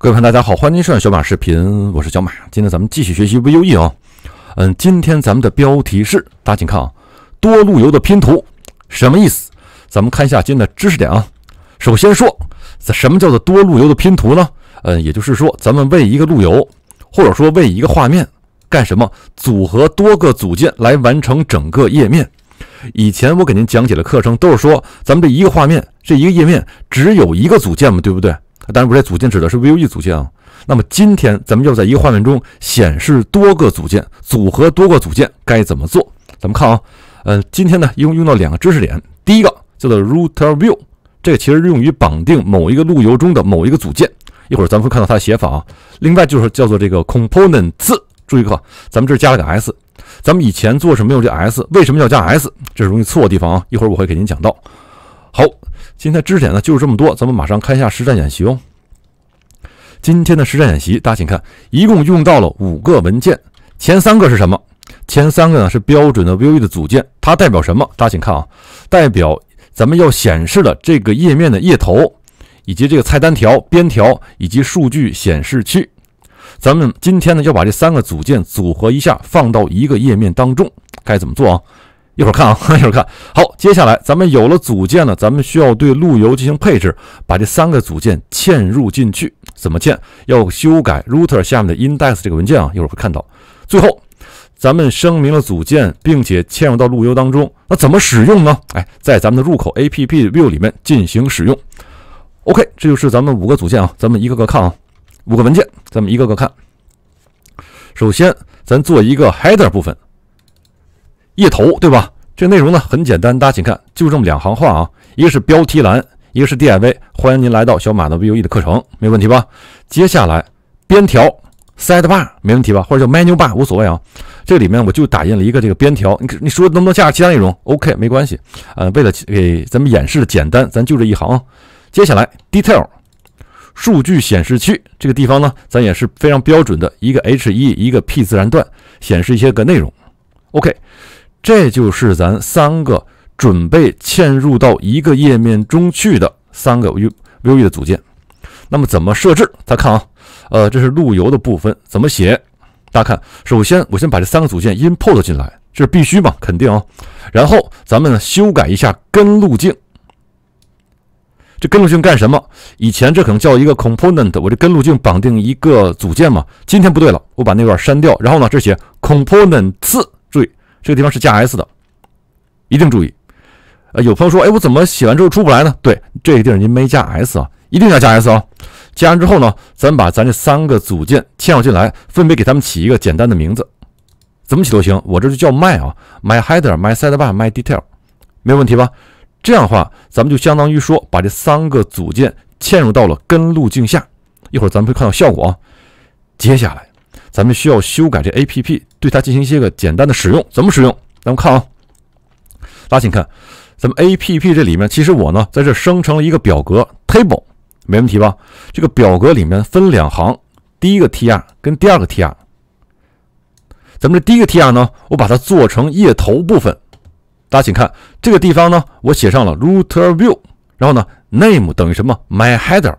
各位朋友，大家好，欢迎收看小马视频，我是小马。今天咱们继续学习 Vue 啊，嗯，今天咱们的标题是，大家请看啊，多路由的拼图什么意思？咱们看一下今天的知识点啊。首先说，什么叫做多路由的拼图呢？嗯，也就是说，咱们为一个路由，或者说为一个画面，干什么？组合多个组件来完成整个页面。以前我给您讲解的课程都是说，咱们这一个画面，这一个页面只有一个组件嘛，对不对？当然不是组件，指的是 Vue 组件啊。那么今天咱们要在一个画面中显示多个组件，组合多个组件该怎么做？咱们看啊，呃，今天呢一共用到两个知识点，第一个叫做 Router View，这个其实用于绑定某一个路由中的某一个组件。一会儿咱们会看到它的写法啊。另外就是叫做这个 Component，s 注意一咱们这儿加了个 S，咱们以前做是没有这 S？为什么要加 S？这是容易错的地方啊。一会儿我会给您讲到。好，今天知识点呢就是这么多，咱们马上开下实战演习。哦。今天的实战演习，大家请看，一共用到了五个文件，前三个是什么？前三个呢是标准的 Vue 的组件，它代表什么？大家请看啊，代表咱们要显示的这个页面的页头，以及这个菜单条、边条以及数据显示区。咱们今天呢要把这三个组件组合一下，放到一个页面当中，该怎么做啊？一会儿看啊，一会儿看好。接下来咱们有了组件呢，咱们需要对路由进行配置，把这三个组件嵌入进去。怎么嵌？要修改 router 下面的 index 这个文件啊，一会儿会看到。最后，咱们声明了组件，并且嵌入到路由当中。那怎么使用呢？哎，在咱们的入口 app view 里面进行使用。OK，这就是咱们五个组件啊，咱们一个个看啊，五个文件，咱们一个个看。首先，咱做一个 header 部分。页头对吧？这内容呢很简单，大家请看，就这么两行话啊，一个是标题栏，一个是 DIV。欢迎您来到小马的 Vue 的课程，没问题吧？接下来边条 Side Bar 没问题吧？或者叫 Menu Bar 无所谓啊。这里面我就打印了一个这个边条，你你说能不能加上其他内容？OK，没关系。呃，为了给咱们演示的简单，咱就这一行。接下来 Detail 数据显示区这个地方呢，咱也是非常标准的一个 H1 一个 P 自然段，显示一些个内容。OK。这就是咱三个准备嵌入到一个页面中去的三个 Vue 的组件。那么怎么设置？大家看啊，呃，这是路由的部分怎么写？大家看，首先我先把这三个组件 import 进来，这是必须嘛，肯定啊。然后咱们修改一下根路径。这根路径干什么？以前这可能叫一个 component，我这根路径绑定一个组件嘛。今天不对了，我把那段删掉。然后呢，这写 component 字。这个地方是加 s 的，一定注意。呃，有朋友说，哎，我怎么写完之后出不来呢？对，这个地儿您没加 s 啊，一定要加 s 啊。加完之后呢，咱把咱这三个组件嵌入进来，分别给他们起一个简单的名字，怎么起都行。我这就叫 my 啊，my header，my sidebar，my detail，没问题吧？这样的话，咱们就相当于说把这三个组件嵌入到了根路径下。一会儿咱们会看到效果啊。接下来。咱们需要修改这 A P P，对它进行一些个简单的使用。怎么使用？咱们看啊，大家请看，咱们 A P P 这里面，其实我呢在这生成了一个表格 table，没问题吧？这个表格里面分两行，第一个 T R 跟第二个 T R。咱们这第一个 T R 呢，我把它做成页头部分。大家请看这个地方呢，我写上了 Router View，然后呢，name 等于什么？My Header。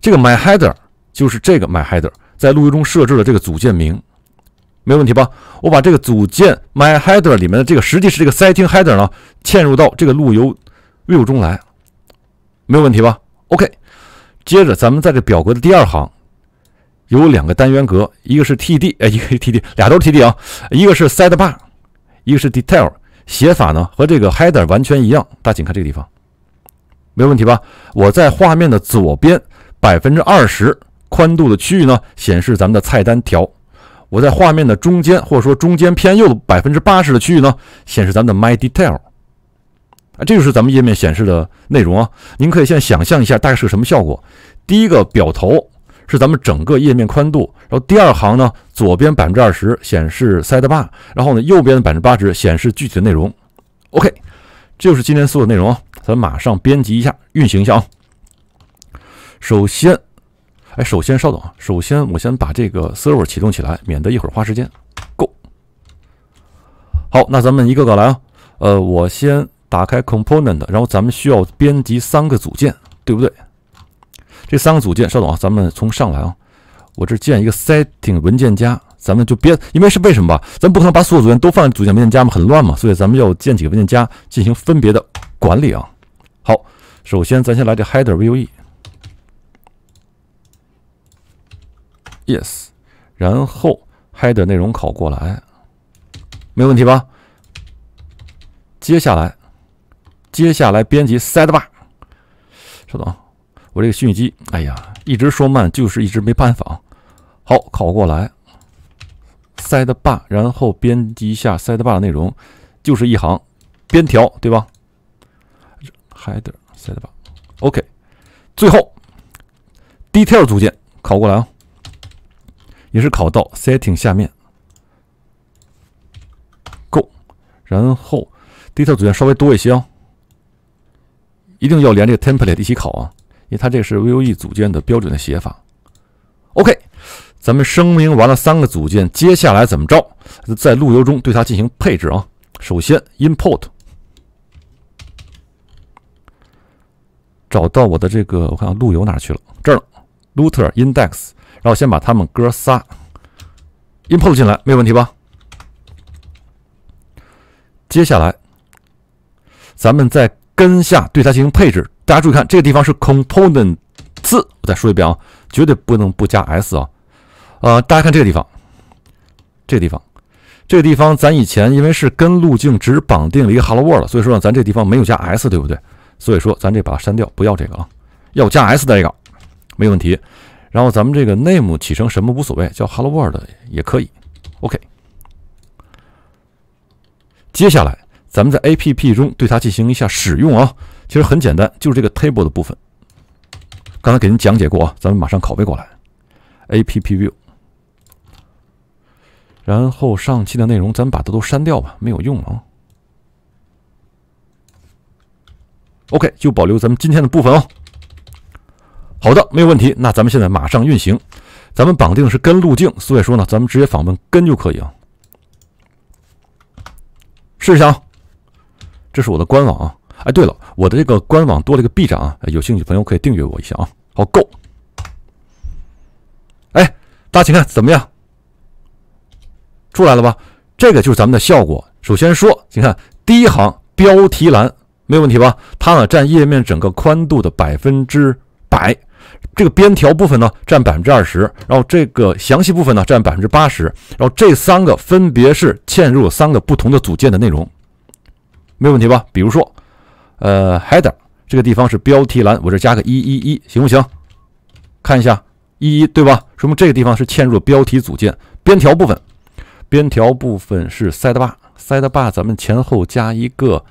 这个 My Header 就是这个 My Header。在路由中设置了这个组件名，没问题吧？我把这个组件 my header 里面的这个，实际是这个 setting header 呢，嵌入到这个路由 view 中来，没有问题吧？OK，接着咱们在这表格的第二行有两个单元格，一个是 TD，哎，一个是 TD，俩都是 TD 啊，一个是 side bar，一个是 detail，写法呢和这个 header 完全一样。大家请看这个地方，没有问题吧？我在画面的左边百分之二十。宽度的区域呢，显示咱们的菜单条。我在画面的中间，或者说中间偏右百分之八十的区域呢，显示咱们的 My Detail。啊，这就是咱们页面显示的内容啊。您可以先想象一下，大概是个什么效果。第一个表头是咱们整个页面宽度，然后第二行呢，左边百分之二十显示 Side Bar，然后呢，右边的百分之八十显示具体的内容。OK，这就是今天所有内容啊。咱马上编辑一下，运行一下啊。首先。哎，首先稍等啊，首先我先把这个 server 启动起来，免得一会儿花时间。Go。好，那咱们一个个来啊。呃，我先打开 component，然后咱们需要编辑三个组件，对不对？这三个组件，稍等啊，咱们从上来啊。我这建一个 setting 文件夹，咱们就编，因为是为什么吧？咱不可能把所有组件都放在组件文件夹嘛，很乱嘛，所以咱们要建几个文件夹进行分别的管理啊。好，首先咱先来这 header.vue。Yes，然后 Head 内容考过来，没问题吧？接下来，接下来编辑 Side bar。稍等啊，我这个虚拟机，哎呀，一直说慢，就是一直没办法啊。好，考过来 Side bar，然后编辑一下 Side bar 的内容，就是一行边条，对吧？Header Side bar OK，最后 Detail 组件考过来啊。也是考到 setting 下面，go，然后 d a t a 组件稍微多一些哦，一定要连这个 template 一起考啊，因为它这是 Vue 组件的标准的写法。OK，咱们声明完了三个组件，接下来怎么着？在路由中对它进行配置啊。首先 import，找到我的这个，我看看路由哪去了，这儿 Looter index，然后先把他们哥仨 import 进来，没有问题吧？接下来，咱们在根下对它进行配置。大家注意看，这个地方是 component 字，我再说一遍啊，绝对不能不加 s 啊。呃，大家看这个地方，这个地方，这个地方，咱以前因为是跟路径只绑定了一个 hello world，所以说呢，咱这地方没有加 s，对不对？所以说咱这把它删掉，不要这个啊，要加 s 的这个。没问题，然后咱们这个 name 起成什么无所谓，叫 Hello World 也可以。OK，接下来咱们在 APP 中对它进行一下使用啊。其实很简单，就是这个 table 的部分，刚才给您讲解过啊。咱们马上拷贝过来 APP View，然后上期的内容咱们把它都删掉吧，没有用了啊。OK，就保留咱们今天的部分哦。好的，没有问题。那咱们现在马上运行，咱们绑定的是根路径，所以说呢，咱们直接访问根就可以啊。试一下啊，这是我的官网啊。哎，对了，我的这个官网多了一个臂站啊，有兴趣朋友可以订阅我一下啊。好，Go。哎，大家请看，怎么样？出来了吧？这个就是咱们的效果。首先说，请看第一行标题栏，没有问题吧？它呢占页面整个宽度的百分之百。这个边条部分呢占百分之二十，然后这个详细部分呢占百分之八十，然后这三个分别是嵌入三个不同的组件的内容，没有问题吧？比如说，呃，header 这个地方是标题栏，我这加个一一一行不行？看一下一一对吧？说明这个地方是嵌入了标题组件。边条部分，边条部分是 side bar，side bar 咱们前后加一个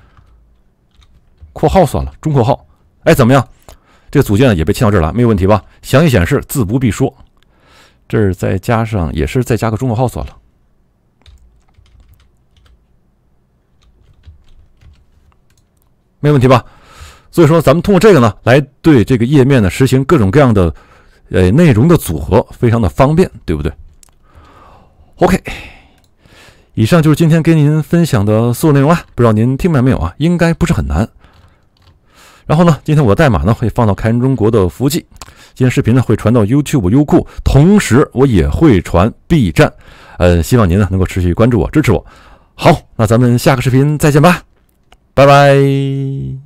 括号算了，中括号。哎，怎么样？这个组件也被嵌到这儿了，没有问题吧？详细显示自不必说，这儿再加上也是再加个中括号算了，没问题吧？所以说，咱们通过这个呢，来对这个页面呢实行各种各样的呃内容的组合，非常的方便，对不对？OK，以上就是今天跟您分享的所有内容啊，不知道您听明白没有啊？应该不是很难。然后呢，今天我的代码呢会放到开源中国的服务器，今天视频呢会传到 YouTube、优酷，同时我也会传 B 站，呃，希望您呢能够持续关注我、支持我。好，那咱们下个视频再见吧，拜拜。